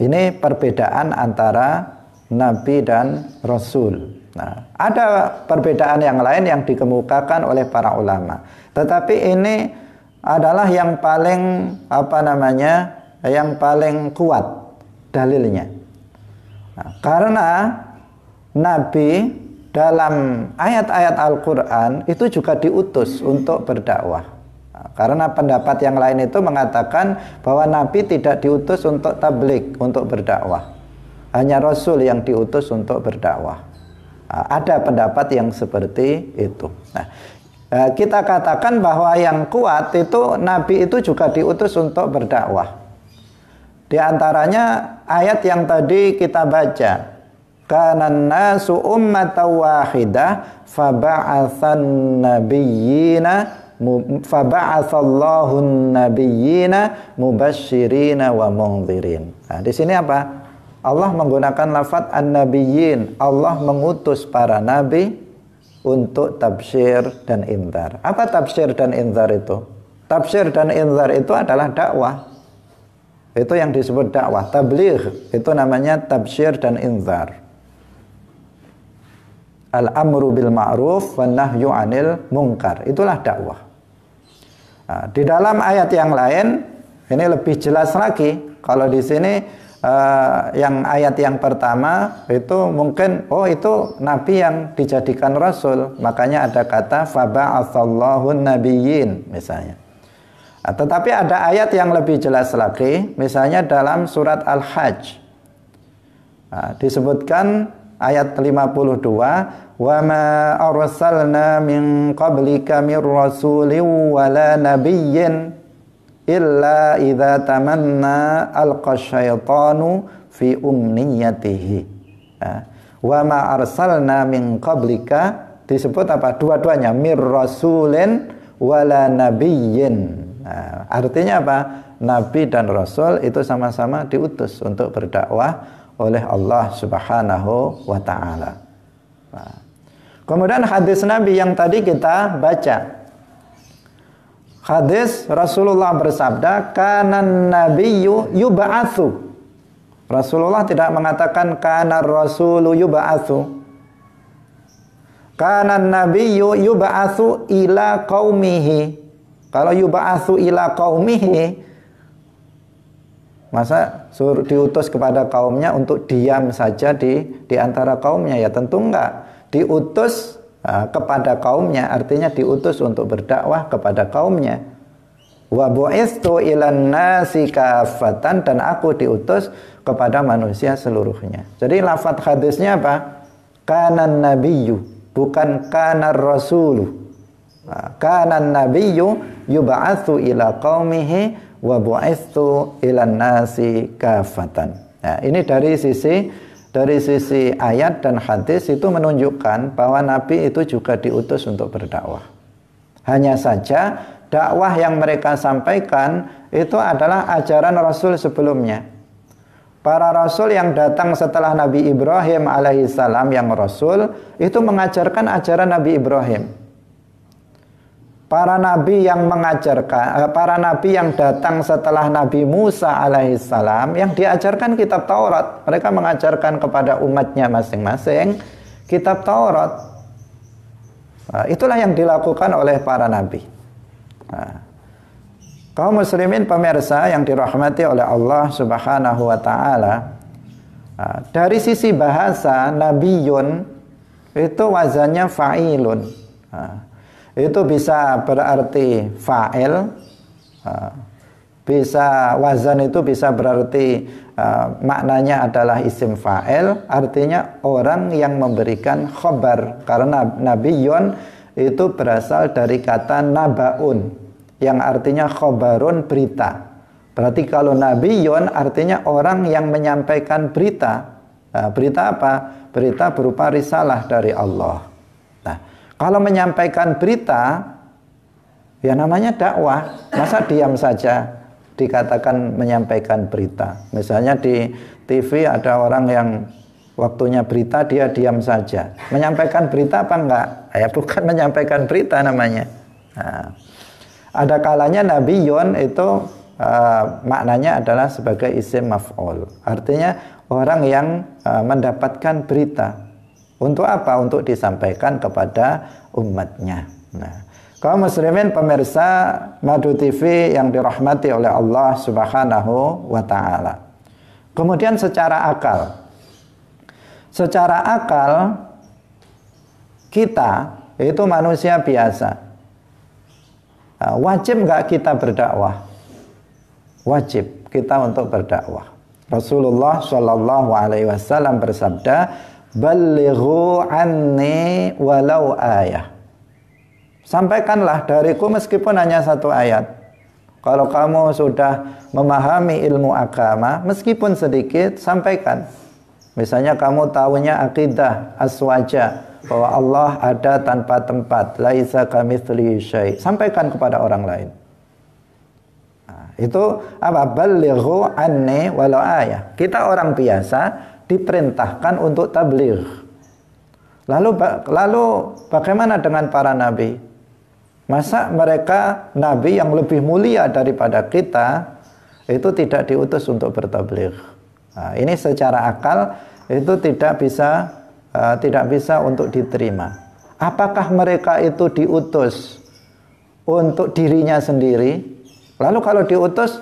Speaker 1: Ini perbedaan antara Nabi dan Rasul. Nah, ada perbedaan yang lain yang dikemukakan oleh para ulama. Tetapi ini adalah yang paling apa namanya yang paling kuat dalilnya nah, karena Nabi dalam ayat-ayat Al-Quran itu juga diutus untuk berdakwah nah, karena pendapat yang lain itu mengatakan bahwa Nabi tidak diutus untuk tablik untuk berdakwah hanya Rasul yang diutus untuk berdakwah nah, ada pendapat yang seperti itu nah Eh, kita katakan bahwa yang kuat itu nabi itu juga diutus untuk berdakwah. Di antaranya ayat yang tadi kita baca. Kana nasu ummatan wahidah faba'atsan nabiyyina faba'atsallahu nabiyyina mubasysyirina wa mundzirin. Nah, di sini apa? Allah menggunakan lafaz an-nabiyyin. Allah mengutus para nabi untuk tafsir dan inzar. Apa tafsir dan inzar itu? Tafsir dan inzar itu adalah dakwah. Itu yang disebut dakwah, tabligh. Itu namanya tafsir dan inzar. Al-amru bil ma'ruf wa nahyu 'anil munkar. Itulah dakwah. Nah, di dalam ayat yang lain ini lebih jelas lagi kalau di sini uh, yang ayat yang pertama itu mungkin oh itu nabi yang dijadikan rasul makanya ada kata faba'atsallahu nabiyyin misalnya nah, tetapi ada ayat yang lebih jelas lagi misalnya dalam surat al-hajj nah, disebutkan ayat 52 wa ma arsalna min qablika min rasulin wala nabiyyin illa idza tamanna alqa syaitanu fi umniyatihi ya. wa ma arsalna min qablika disebut apa dua-duanya mir rasulin wala nabiyyin nah, artinya apa nabi dan rasul itu sama-sama diutus untuk berdakwah oleh Allah Subhanahu wa taala nah. kemudian hadis nabi yang tadi kita baca hadis Rasulullah bersabda kanan nabiyyu yub'atsu. Rasulullah tidak mengatakan kana Rasul yub'atsu. Kana nabiyyu yub'atsu ila qaumihi. Kalau yub'atsu ila qaumihi masa sur diutus kepada kaumnya untuk diam saja di di antara kaumnya ya tentu enggak. Diutus kepada kaumnya artinya diutus untuk berdakwah kepada kaumnya wa bu'istu ilan nasi kafatan dan aku diutus kepada manusia seluruhnya jadi lafat hadisnya apa kanan nabiyyu bukan kanan rasulu kanan nabiyyu yuba'athu ila qaumihi wa bu'istu ilan nasi kafatan nah ini dari sisi dari sisi ayat dan hadis itu menunjukkan bahwa Nabi itu juga diutus untuk berdakwah. Hanya saja dakwah yang mereka sampaikan itu adalah ajaran Rasul sebelumnya. Para Rasul yang datang setelah Nabi Ibrahim alaihissalam yang Rasul itu mengajarkan ajaran Nabi Ibrahim para nabi yang mengajarkan eh, para nabi yang datang setelah Nabi Musa alaihissalam yang diajarkan kitab Taurat mereka mengajarkan kepada umatnya masing-masing kitab Taurat nah, itulah yang dilakukan oleh para nabi nah, kaum muslimin pemirsa yang dirahmati oleh Allah subhanahu wa taala nah, dari sisi bahasa nabiyun itu wazannya fa'ilun nah, itu bisa berarti fa'il bisa wazan itu bisa berarti maknanya adalah isim fa'il artinya orang yang memberikan khobar karena nabi yon itu berasal dari kata nabaun yang artinya khobarun berita berarti kalau nabi yon artinya orang yang menyampaikan berita nah, berita apa berita berupa risalah dari Allah nah kalau menyampaikan berita, ya namanya dakwah. Masa diam saja dikatakan menyampaikan berita. Misalnya di TV ada orang yang waktunya berita dia diam saja. Menyampaikan berita apa enggak? Ya bukan menyampaikan berita namanya. Nah, ada kalanya Nabi Yon itu uh, maknanya adalah sebagai isim maf'ul. Artinya orang yang uh, mendapatkan berita untuk apa? Untuk disampaikan kepada umatnya. Nah, kaum muslimin pemirsa Madu TV yang dirahmati oleh Allah Subhanahu wa taala. Kemudian secara akal. Secara akal kita itu manusia biasa. Eh, wajib nggak kita berdakwah? Wajib kita untuk berdakwah. Rasulullah Shallallahu Alaihi Wasallam bersabda, Balighu anni walau ayah. Sampaikanlah dariku meskipun hanya satu ayat. Kalau kamu sudah memahami ilmu agama, meskipun sedikit, sampaikan. Misalnya kamu tahunya akidah, aswaja, bahwa Allah ada tanpa tempat, laisa kami syai. Sampaikan kepada orang lain. Itu apa? Balighu anni walau ayah. Kita orang biasa diperintahkan untuk tabligh. Lalu lalu bagaimana dengan para nabi? Masa mereka nabi yang lebih mulia daripada kita itu tidak diutus untuk bertabligh. Nah, ini secara akal itu tidak bisa uh, tidak bisa untuk diterima. Apakah mereka itu diutus untuk dirinya sendiri Lalu kalau diutus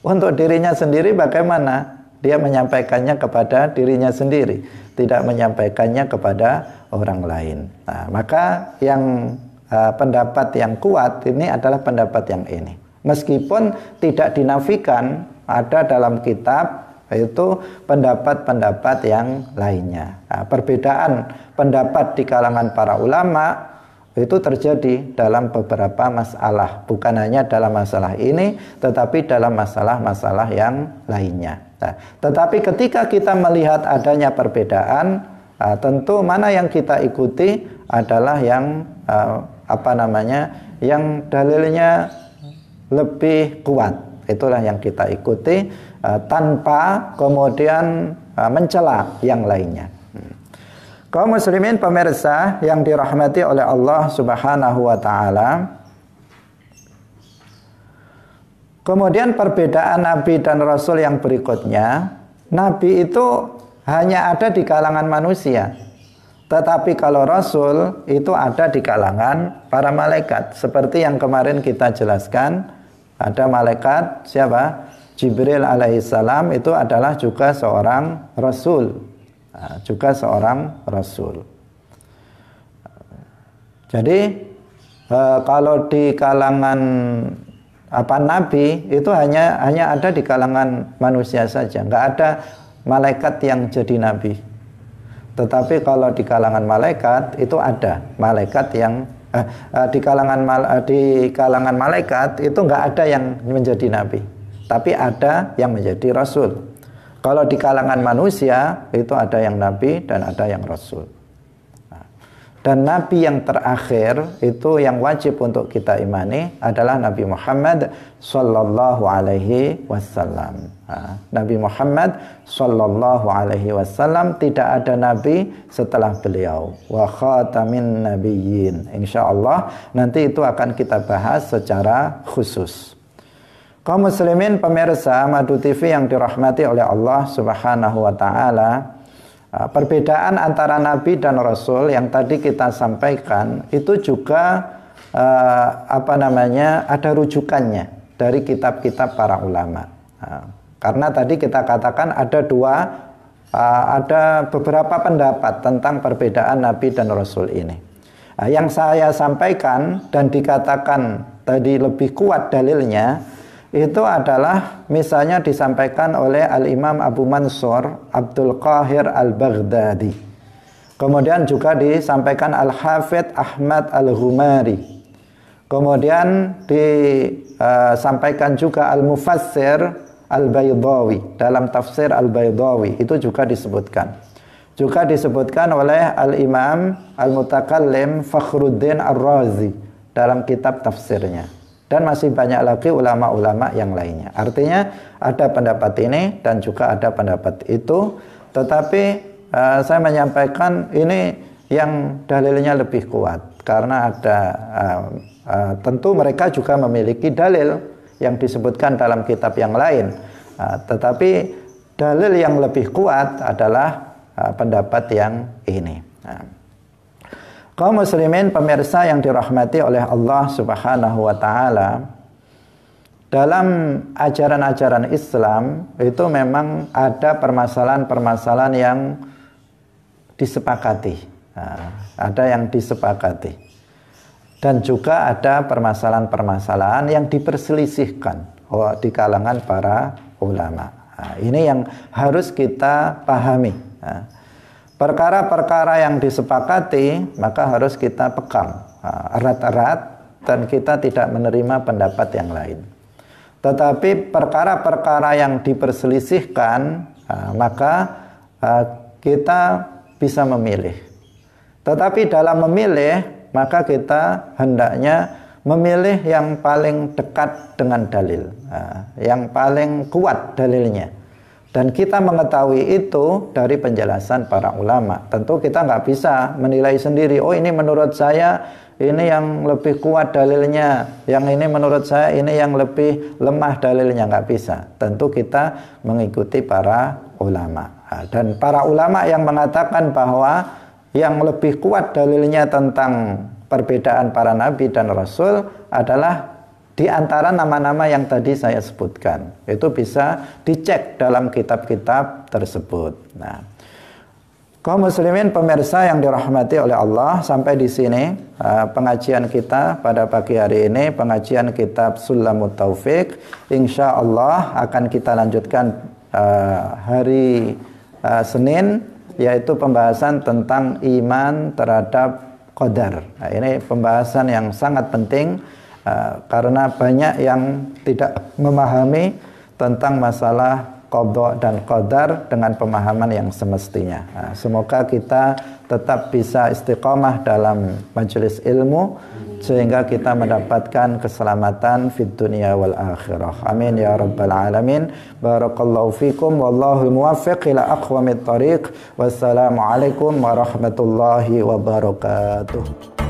Speaker 1: untuk dirinya sendiri bagaimana? Dia menyampaikannya kepada dirinya sendiri, tidak menyampaikannya kepada orang lain. Nah, maka yang uh, pendapat yang kuat ini adalah pendapat yang ini. Meskipun tidak dinafikan ada dalam kitab yaitu pendapat-pendapat yang lainnya. Nah, perbedaan pendapat di kalangan para ulama itu terjadi dalam beberapa masalah, bukan hanya dalam masalah ini, tetapi dalam masalah-masalah yang lainnya. Nah, tetapi ketika kita melihat adanya perbedaan, uh, tentu mana yang kita ikuti adalah yang uh, apa namanya, yang dalilnya lebih kuat. Itulah yang kita ikuti uh, tanpa kemudian uh, mencela yang lainnya. Kau muslimin pemirsa yang dirahmati oleh Allah Subhanahu wa taala. Kemudian perbedaan nabi dan rasul yang berikutnya, nabi itu hanya ada di kalangan manusia. Tetapi kalau rasul itu ada di kalangan para malaikat seperti yang kemarin kita jelaskan ada malaikat siapa? Jibril alaihissalam itu adalah juga seorang rasul juga seorang rasul. Jadi e, kalau di kalangan apa nabi itu hanya hanya ada di kalangan manusia saja, nggak ada malaikat yang jadi nabi. Tetapi kalau di kalangan malaikat itu ada malaikat yang eh, eh di kalangan eh, di kalangan malaikat itu nggak ada yang menjadi nabi, tapi ada yang menjadi rasul. Kalau di kalangan manusia itu ada yang nabi dan ada yang rasul. Nah, dan nabi yang terakhir itu yang wajib untuk kita imani adalah Nabi Muhammad sallallahu alaihi wasallam. Nah, nabi Muhammad sallallahu alaihi wasallam tidak ada nabi setelah beliau. Wa khatamin nabiyyin. Insyaallah nanti itu akan kita bahas secara khusus. Kaum muslimin pemirsa Madu TV yang dirahmati oleh Allah Subhanahu wa taala, uh, perbedaan antara nabi dan rasul yang tadi kita sampaikan itu juga uh, apa namanya? ada rujukannya dari kitab-kitab para ulama. Uh, karena tadi kita katakan ada dua ada beberapa pendapat tentang perbedaan nabi dan rasul ini. yang saya sampaikan dan dikatakan tadi lebih kuat dalilnya itu adalah misalnya disampaikan oleh Al-Imam Abu Mansur Abdul Qahir Al-Baghdadi. Kemudian juga disampaikan Al-Hafidh Ahmad Al-Ghumari. Kemudian disampaikan eh, juga Al-Mufassir Al-Baydawi dalam tafsir Al-Baydawi itu juga disebutkan. Juga disebutkan oleh Al-Imam Al-Mutakallim Fakhruddin Ar-Razi dalam kitab tafsirnya dan masih banyak lagi ulama-ulama yang lainnya. Artinya ada pendapat ini dan juga ada pendapat itu, tetapi uh, saya menyampaikan ini yang dalilnya lebih kuat karena ada uh, uh, tentu mereka juga memiliki dalil yang disebutkan dalam kitab yang lain. Uh, tetapi dalil yang lebih kuat adalah uh, pendapat yang ini. Nah. Kaum muslimin pemirsa yang dirahmati oleh Allah Subhanahu wa taala, dalam ajaran-ajaran Islam itu memang ada permasalahan-permasalahan yang disepakati. Nah, ada yang disepakati. Dan juga ada permasalahan-permasalahan yang diperselisihkan oh, di kalangan para ulama. Nah, ini yang harus kita pahami. Nah, perkara-perkara yang disepakati maka harus kita pegang erat-erat dan kita tidak menerima pendapat yang lain. Tetapi perkara-perkara yang diperselisihkan maka kita bisa memilih. Tetapi dalam memilih maka kita hendaknya memilih yang paling dekat dengan dalil, yang paling kuat dalilnya. Dan kita mengetahui itu dari penjelasan para ulama. Tentu kita nggak bisa menilai sendiri. Oh ini menurut saya ini yang lebih kuat dalilnya. Yang ini menurut saya ini yang lebih lemah dalilnya nggak bisa. Tentu kita mengikuti para ulama. Dan para ulama yang mengatakan bahwa yang lebih kuat dalilnya tentang perbedaan para nabi dan rasul adalah di antara nama-nama yang tadi saya sebutkan. Itu bisa dicek dalam kitab-kitab tersebut. Nah, kaum muslimin pemirsa yang dirahmati oleh Allah, sampai di sini uh, pengajian kita pada pagi hari ini, pengajian kitab Sulamut Taufik. Insya Allah akan kita lanjutkan uh, hari uh, Senin, yaitu pembahasan tentang iman terhadap qadar. Nah, ini pembahasan yang sangat penting Ah, karena banyak yang tidak memahami tentang masalah kodok dan kodar dengan pemahaman yang semestinya. Nah, semoga kita tetap bisa istiqomah dalam majelis ilmu sehingga kita mendapatkan keselamatan fid dunia wal akhirah. Amin ya rabbal alamin. Barakallahu fikum wallahu muwaffiq ila aqwamit thariq. Wassalamualaikum warahmatullahi wabarakatuh.